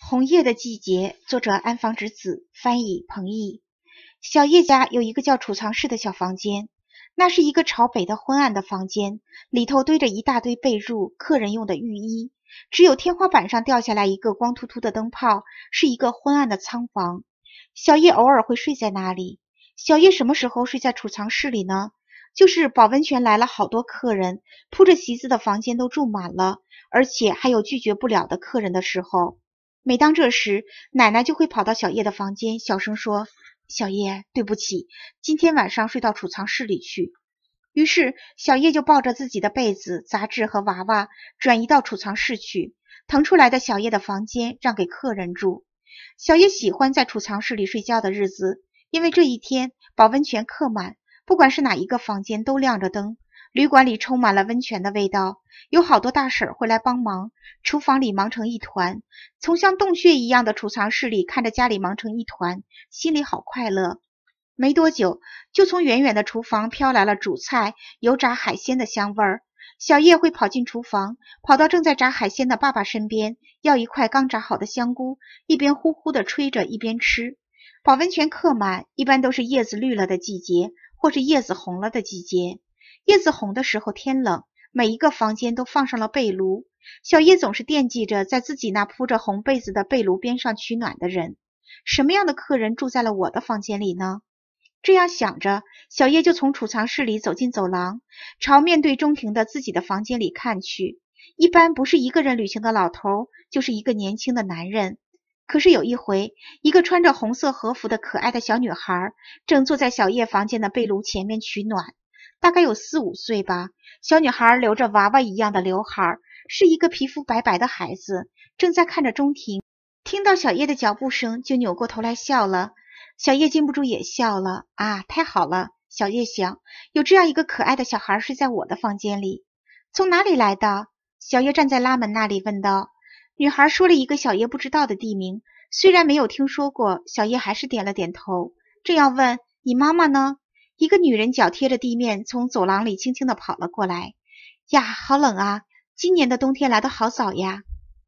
红叶的季节，作者安房直子，翻译彭懿。小叶家有一个叫储藏室的小房间，那是一个朝北的昏暗的房间，里头堆着一大堆被褥、客人用的浴衣，只有天花板上掉下来一个光秃秃的灯泡，是一个昏暗的仓房。小叶偶尔会睡在那里。小叶什么时候睡在储藏室里呢？就是保温泉来了好多客人，铺着席子的房间都住满了，而且还有拒绝不了的客人的时候。每当这时，奶奶就会跑到小叶的房间，小声说：“小叶，对不起，今天晚上睡到储藏室里去。”于是，小叶就抱着自己的被子、杂志和娃娃，转移到储藏室去，腾出来的小叶的房间让给客人住。小叶喜欢在储藏室里睡觉的日子，因为这一天保温泉客满，不管是哪一个房间都亮着灯。旅馆里充满了温泉的味道，有好多大婶会来帮忙，厨房里忙成一团。从像洞穴一样的储藏室里看着家里忙成一团，心里好快乐。没多久，就从远远的厨房飘来了煮菜、油炸海鲜的香味儿。小叶会跑进厨房，跑到正在炸海鲜的爸爸身边，要一块刚炸好的香菇，一边呼呼地吹着，一边吃。保温泉客满，一般都是叶子绿了的季节，或是叶子红了的季节。叶子红的时候，天冷，每一个房间都放上了被炉。小叶总是惦记着在自己那铺着红被子的被炉边上取暖的人。什么样的客人住在了我的房间里呢？这样想着，小叶就从储藏室里走进走廊，朝面对中庭的自己的房间里看去。一般不是一个人旅行的老头，就是一个年轻的男人。可是有一回，一个穿着红色和服的可爱的小女孩，正坐在小叶房间的被炉前面取暖。大概有四五岁吧，小女孩留着娃娃一样的刘海，是一个皮肤白白的孩子，正在看着中庭。听到小叶的脚步声，就扭过头来笑了。小叶禁不住也笑了。啊，太好了！小叶想，有这样一个可爱的小孩睡在我的房间里。从哪里来的？小叶站在拉门那里问道。女孩说了一个小叶不知道的地名，虽然没有听说过，小叶还是点了点头。这样问，你妈妈呢？一个女人脚贴着地面，从走廊里轻轻的跑了过来。呀，好冷啊！今年的冬天来得好早呀。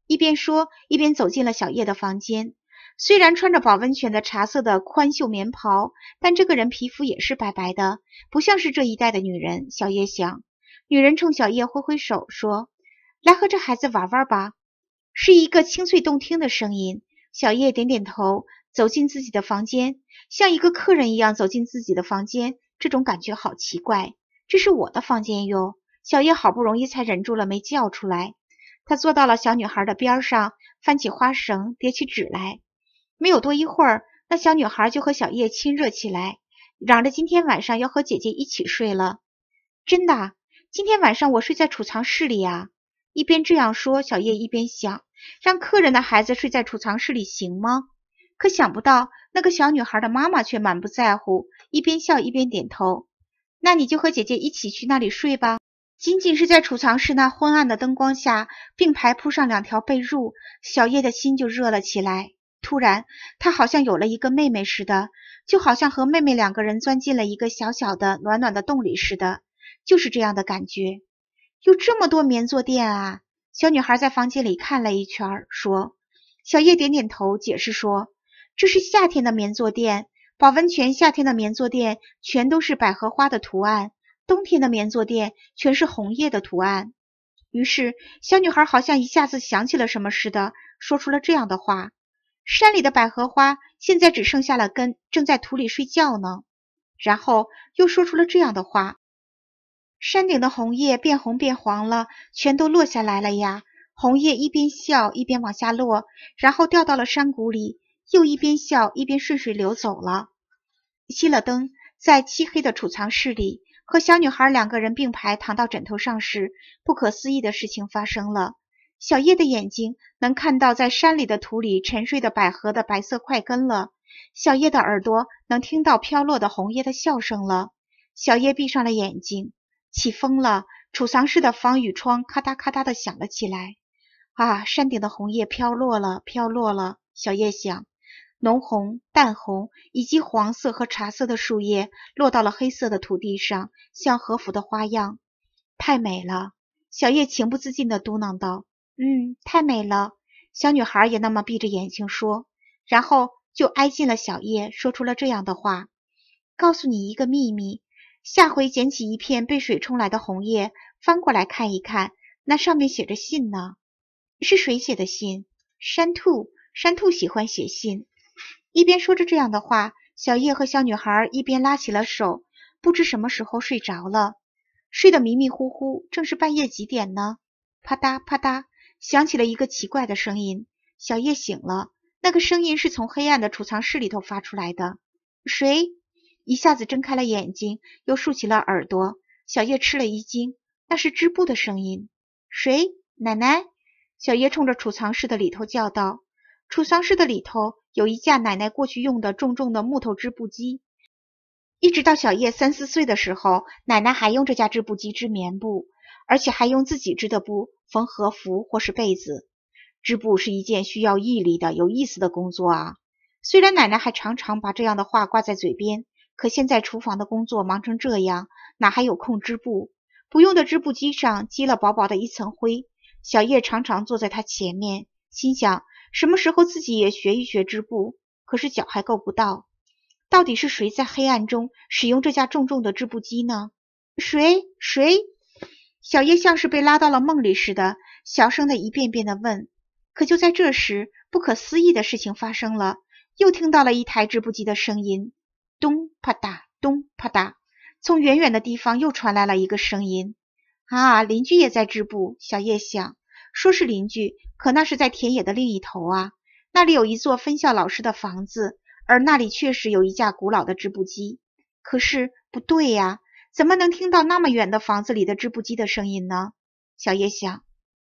一边说，一边走进了小叶的房间。虽然穿着保温泉的茶色的宽袖棉袍，但这个人皮肤也是白白的，不像是这一代的女人。小叶想。女人冲小叶挥挥手，说：“来和这孩子玩玩吧。”是一个清脆动听的声音。小叶点点头。走进自己的房间，像一个客人一样走进自己的房间，这种感觉好奇怪。这是我的房间哟。小叶好不容易才忍住了，没叫出来。她坐到了小女孩的边上，翻起花绳，叠起纸来。没有多一会儿，那小女孩就和小叶亲热起来，嚷着今天晚上要和姐姐一起睡了。真的，今天晚上我睡在储藏室里啊！一边这样说，小叶一边想：让客人的孩子睡在储藏室里行吗？可想不到，那个小女孩的妈妈却满不在乎，一边笑一边点头。那你就和姐姐一起去那里睡吧。仅仅是在储藏室那昏暗的灯光下，并排铺上两条被褥，小叶的心就热了起来。突然，她好像有了一个妹妹似的，就好像和妹妹两个人钻进了一个小小的暖暖的洞里似的，就是这样的感觉。有这么多棉坐垫啊！小女孩在房间里看了一圈，说：“小叶，点点头，解释说。”这是夏天的棉坐垫，保温泉夏天的棉坐垫全都是百合花的图案，冬天的棉坐垫全是红叶的图案。于是小女孩好像一下子想起了什么似的，说出了这样的话：山里的百合花现在只剩下了根，正在土里睡觉呢。然后又说出了这样的话：山顶的红叶变红变黄了，全都落下来了呀。红叶一边笑一边往下落，然后掉到了山谷里。又一边笑一边顺水流走了。熄了灯，在漆黑的储藏室里，和小女孩两个人并排躺到枕头上时，不可思议的事情发生了。小叶的眼睛能看到在山里的土里沉睡的百合的白色块根了。小叶的耳朵能听到飘落的红叶的笑声了。小叶闭上了眼睛。起风了，储藏室的防雨窗咔嗒咔嗒的响了起来。啊，山顶的红叶飘落了，飘落了。小叶想。浓红、淡红，以及黄色和茶色的树叶落到了黑色的土地上，像和服的花样，太美了。小叶情不自禁地嘟囔道：“嗯，太美了。”小女孩也那么闭着眼睛说，然后就挨近了小叶，说出了这样的话：“告诉你一个秘密，下回捡起一片被水冲来的红叶，翻过来看一看，那上面写着信呢。是谁写的信？山兔，山兔喜欢写信。”一边说着这样的话，小叶和小女孩一边拉起了手，不知什么时候睡着了，睡得迷迷糊糊。正是半夜几点呢？啪嗒啪嗒，响起了一个奇怪的声音。小叶醒了，那个声音是从黑暗的储藏室里头发出来的。谁？一下子睁开了眼睛，又竖起了耳朵。小叶吃了一惊，那是织布的声音。谁？奶奶。小叶冲着储藏室的里头叫道：“储藏室的里头。”有一架奶奶过去用的重重的木头织布机，一直到小叶三四岁的时候，奶奶还用这架织布机织棉布，而且还用自己织的布缝和服或是被子。织布是一件需要毅力的有意思的工作啊！虽然奶奶还常常把这样的话挂在嘴边，可现在厨房的工作忙成这样，哪还有空织布？不用的织布机上积了薄薄的一层灰，小叶常常坐在它前面，心想。什么时候自己也学一学织布？可是脚还够不到。到底是谁在黑暗中使用这架重重的织布机呢？谁？谁？小叶像是被拉到了梦里似的，小声的一遍遍的问。可就在这时，不可思议的事情发生了，又听到了一台织布机的声音，咚啪嗒，咚啪嗒。从远远的地方又传来了一个声音：“啊，邻居也在织布。”小叶想，说是邻居。可那是在田野的另一头啊，那里有一座分校老师的房子，而那里确实有一架古老的织布机。可是不对呀，怎么能听到那么远的房子里的织布机的声音呢？小叶想。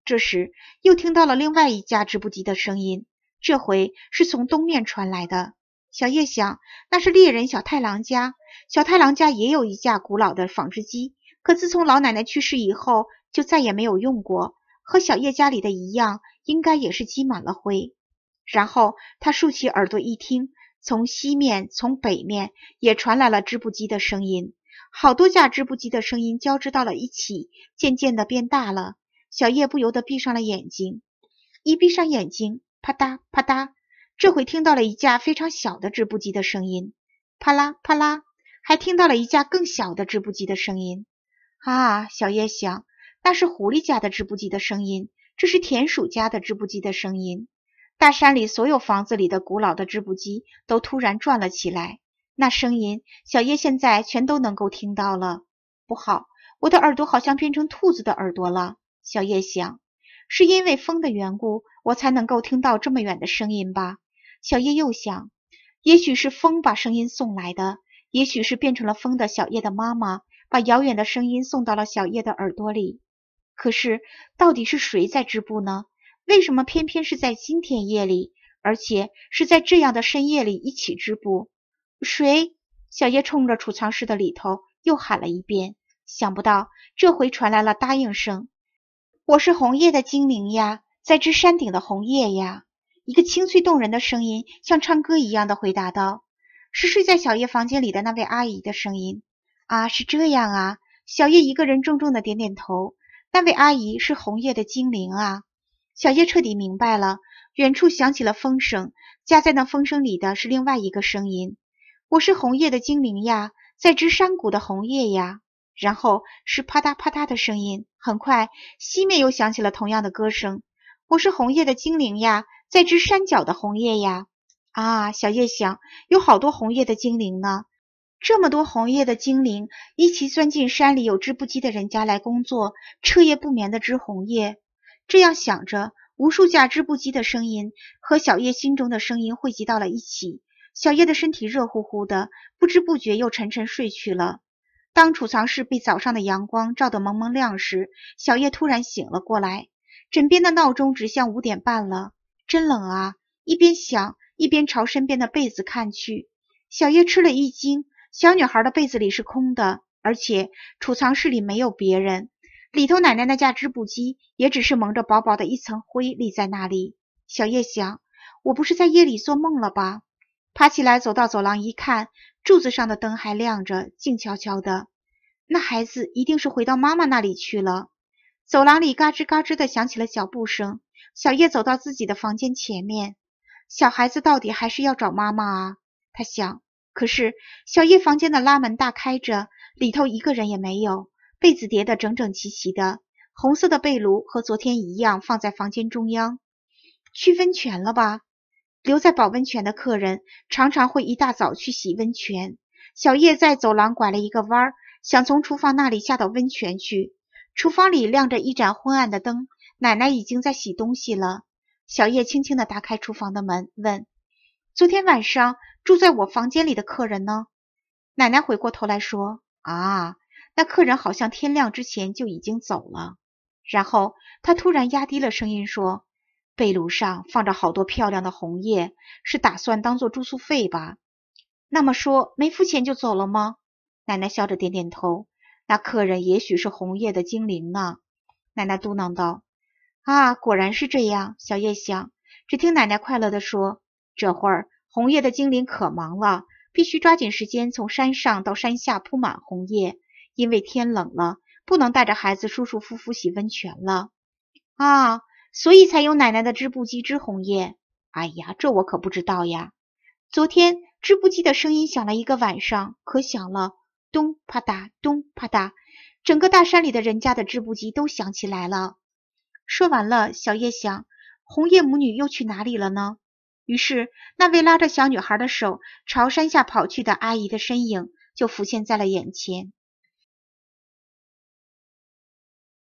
这时又听到了另外一架织布机的声音，这回是从东面传来的。小叶想，那是猎人小太郎家。小太郎家也有一架古老的纺织机，可自从老奶奶去世以后，就再也没有用过，和小叶家里的一样。应该也是积满了灰。然后他竖起耳朵一听，从西面、从北面也传来了织布机的声音，好多架织布机的声音交织到了一起，渐渐的变大了。小叶不由得闭上了眼睛。一闭上眼睛，啪嗒啪嗒，这回听到了一架非常小的织布机的声音，啪啦啪啦，还听到了一架更小的织布机的声音。啊，小叶想，那是狐狸家的织布机的声音。这是田鼠家的织布机的声音，大山里所有房子里的古老的织布机都突然转了起来。那声音，小叶现在全都能够听到了。不好，我的耳朵好像变成兔子的耳朵了。小叶想，是因为风的缘故，我才能够听到这么远的声音吧？小叶又想，也许是风把声音送来的，也许是变成了风的小叶的妈妈把遥远的声音送到了小叶的耳朵里。可是，到底是谁在织布呢？为什么偏偏是在今天夜里，而且是在这样的深夜里一起织布？谁？小叶冲着储藏室的里头又喊了一遍。想不到这回传来了答应声：“我是红叶的精灵呀，在织山顶的红叶呀。”一个清脆动人的声音，像唱歌一样的回答道：“是睡在小叶房间里的那位阿姨的声音。”啊，是这样啊！小叶一个人重重的点点头。那位阿姨是红叶的精灵啊！小叶彻底明白了。远处响起了风声，夹在那风声里的是另外一个声音：“我是红叶的精灵呀，在织山谷的红叶呀。”然后是啪嗒啪嗒的声音。很快，西面又响起了同样的歌声：“我是红叶的精灵呀，在织山脚的红叶呀。”啊，小叶想，有好多红叶的精灵呢。这么多红叶的精灵一起钻进山里有织布机的人家来工作，彻夜不眠地织红叶。这样想着，无数架织布机的声音和小叶心中的声音汇集到了一起。小叶的身体热乎乎的，不知不觉又沉沉睡去了。当储藏室被早上的阳光照得蒙蒙亮时，小叶突然醒了过来。枕边的闹钟指向五点半了，真冷啊！一边想，一边朝身边的被子看去，小叶吃了一惊。小女孩的被子里是空的，而且储藏室里没有别人，里头奶奶那架织布机也只是蒙着薄薄的一层灰立在那里。小叶想，我不是在夜里做梦了吧？爬起来走到走廊一看，柱子上的灯还亮着，静悄悄的。那孩子一定是回到妈妈那里去了。走廊里嘎吱嘎吱的响起了脚步声。小叶走到自己的房间前面，小孩子到底还是要找妈妈啊？他想。可是，小叶房间的拉门大开着，里头一个人也没有，被子叠得整整齐齐的，红色的被炉和昨天一样放在房间中央。去温泉了吧？留在保温泉的客人常常会一大早去洗温泉。小叶在走廊拐了一个弯，想从厨房那里下到温泉去。厨房里亮着一盏昏暗的灯，奶奶已经在洗东西了。小叶轻轻的打开厨房的门，问。昨天晚上住在我房间里的客人呢？奶奶回过头来说：“啊，那客人好像天亮之前就已经走了。”然后她突然压低了声音说：“被炉上放着好多漂亮的红叶，是打算当做住宿费吧？那么说没付钱就走了吗？”奶奶笑着点点头。那客人也许是红叶的精灵呢？奶奶嘟囔道：“啊，果然是这样。”小叶想。只听奶奶快乐地说。这会儿红叶的精灵可忙了，必须抓紧时间从山上到山下铺满红叶，因为天冷了，不能带着孩子舒舒服服洗温泉了啊，所以才有奶奶的织布机织红叶。哎呀，这我可不知道呀。昨天织布机的声音响了一个晚上，可响了，咚啪嗒，咚啪嗒，整个大山里的人家的织布机都响起来了。说完了，小叶想，红叶母女又去哪里了呢？于是，那位拉着小女孩的手朝山下跑去的阿姨的身影，就浮现在了眼前。